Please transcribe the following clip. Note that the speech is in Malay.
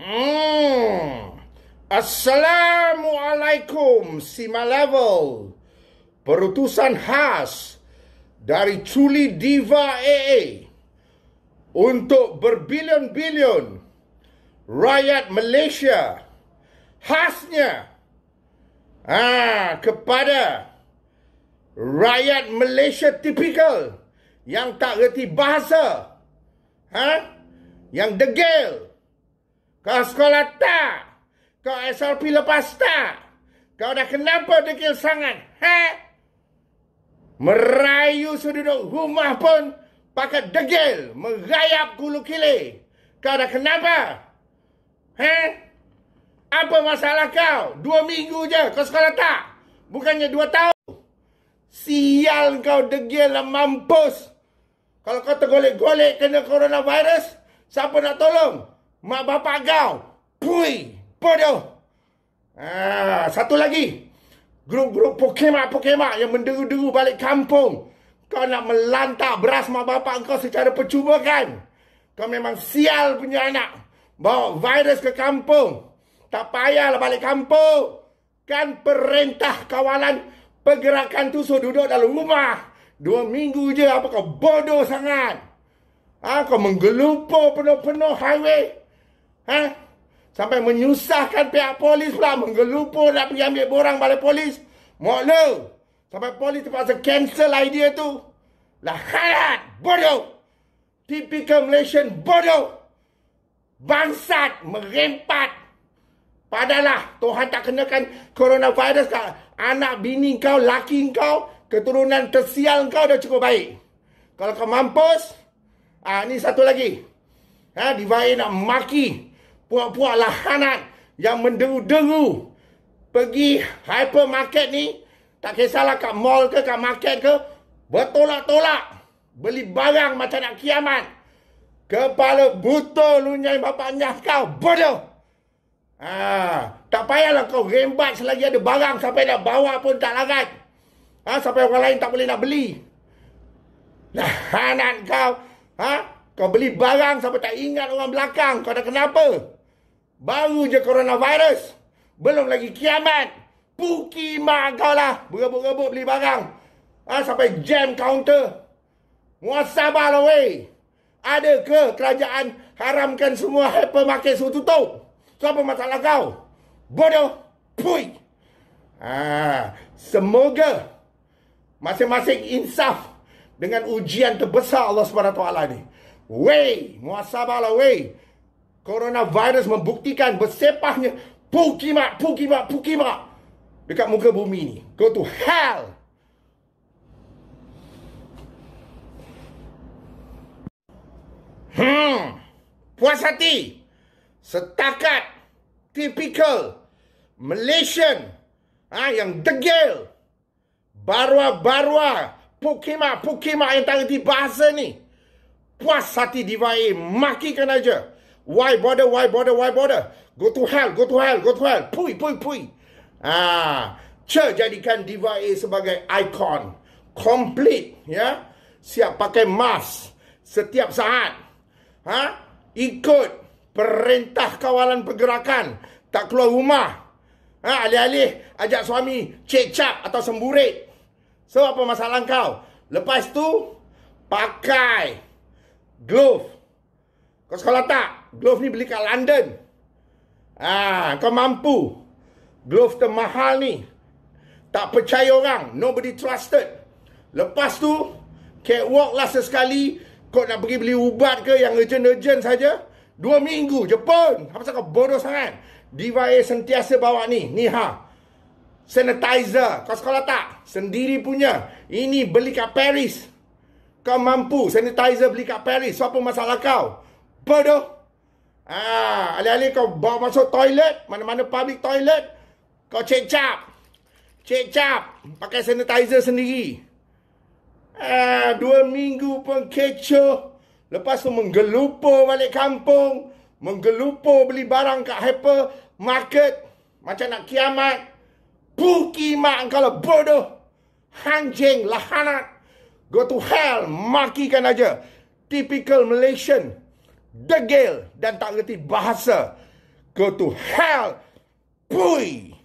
Hmm. Assalamualaikum si Malevel. Perutusan khas dari Chuli Diva AA untuk berbilion-bilion rakyat Malaysia khasnya ah kepada rakyat Malaysia tipikal yang tak reti bahasa ha yang degil kau sekolah tak? Kau SLP lepas tak? Kau dah kenapa degil sangat? He? Merayu seduduk rumah pun pakai degil merayap gulu kile. Kau dah kenapa? He? Apa masalah kau? Dua minggu je kau sekolah tak? Bukannya dua tahun? Sial kau degil lah mampus. Kalau kau tergolek-golek kena coronavirus, siapa nak tolong? Mak bapak kau. Pui. Bodoh. Ah, satu lagi. Grup-grup pokemak-pokemak yang menderu-deru balik kampung. Kau nak melantar beras mak bapak kau secara percuma kan? Kau memang sial punya anak. Bawa virus ke kampung. Tak payahlah balik kampung. Kan perintah kawalan pergerakan tusuk duduk dalam rumah. Dua minggu je apa kau bodoh sangat. Ah, kau menggelupo penuh-penuh highway. Eh? Sampai menyusahkan pihak polis pula. Menggelupur nak pergi ambil borang balai polis. Mokno. Sampai polis terpaksa cancel idea tu. Lah khayat. Bodoh. Typical Malaysian bodoh. Bangsat. Merempat. Padahal Tuhan tak kenakan coronavirus kat anak bini kau, laki kau, keturunan tersial kau dah cukup baik. Kalau kau mampus, ah ni satu lagi. Ha, divine nak maki puak-puak lahanan yang menderu-deru pergi hypermarket ni tak kisahlah kat mall ke kat market ke bertolak-tolak beli barang macam nak kiamat kepala buta lunyai bapak nyah kau bodoh ah ha, tak payahlah kau rembat selagi ada barang sampai nak bawa pun tak larat ha, sampai orang lain tak boleh nak beli lahanan kau ha, kau beli barang sampai tak ingat orang belakang kau dah kenapa Baru je coronavirus. Belum lagi kiamat. Puki mak kau lah. Berebut-rebut beli barang. Ha, sampai jam counter. Muasabah lah weh. Ada ke kerajaan haramkan semua hypermarket suruh tutup? So apa masalah kau? Bodoh. Pui. Ha, semoga masing-masing insaf dengan ujian terbesar Allah SWT ni. Weh. Muasabah lah weh coronavirus membuktikan bersepahnya pukimak, pukimak, pukimak dekat muka bumi ni. Go to hell! Hmm. Puas hati. Setakat. Typical. Malaysian. ah Yang degil. Barua-barua. Pukimak-pukimak yang tak di bahasa ni. Puas hati divai. Makikan aja. Why bother? Why bother? Why bother? Go to hell, go to hell, go to hell. Pui, pui, pui. Ah, Cher jadikan Diva A sebagai ikon. Complete, ya. Siap pakai mask setiap saat. Ha? Ikut perintah kawalan pergerakan. Tak keluar rumah. Ha? Alih-alih ajak suami cecap atau semburit. So, apa masalah kau? Lepas tu, pakai glove. Kau sekolah tak? Glove ni beli kat London. Ah, kau mampu. Glove termahal ni. Tak percaya orang. Nobody trusted. Lepas tu, catwalk lah sesekali. Kau nak pergi beli ubat ke yang urgent-urgent saja? Dua minggu je pun. Apa sebab kau bodoh sangat? Diva A sentiasa bawa ni. Ni ha. Sanitizer. Kau sekolah tak? Sendiri punya. Ini beli kat Paris. Kau mampu sanitizer beli kat Paris. So, apa masalah kau? bodoh. Ah, alih-alih kau bawa masuk toilet, mana-mana public toilet, kau cecap. Cecap pakai sanitizer sendiri. Ah, dua minggu pun kecoh. Lepas tu menggelupo balik kampung, menggelupo beli barang kat hyper market macam nak kiamat. Buki mak kalau lah, bodoh. Hanjing lahanat. Go to hell, makikan aja. Typical Malaysian degil dan tak reti bahasa. Go to hell. Pui.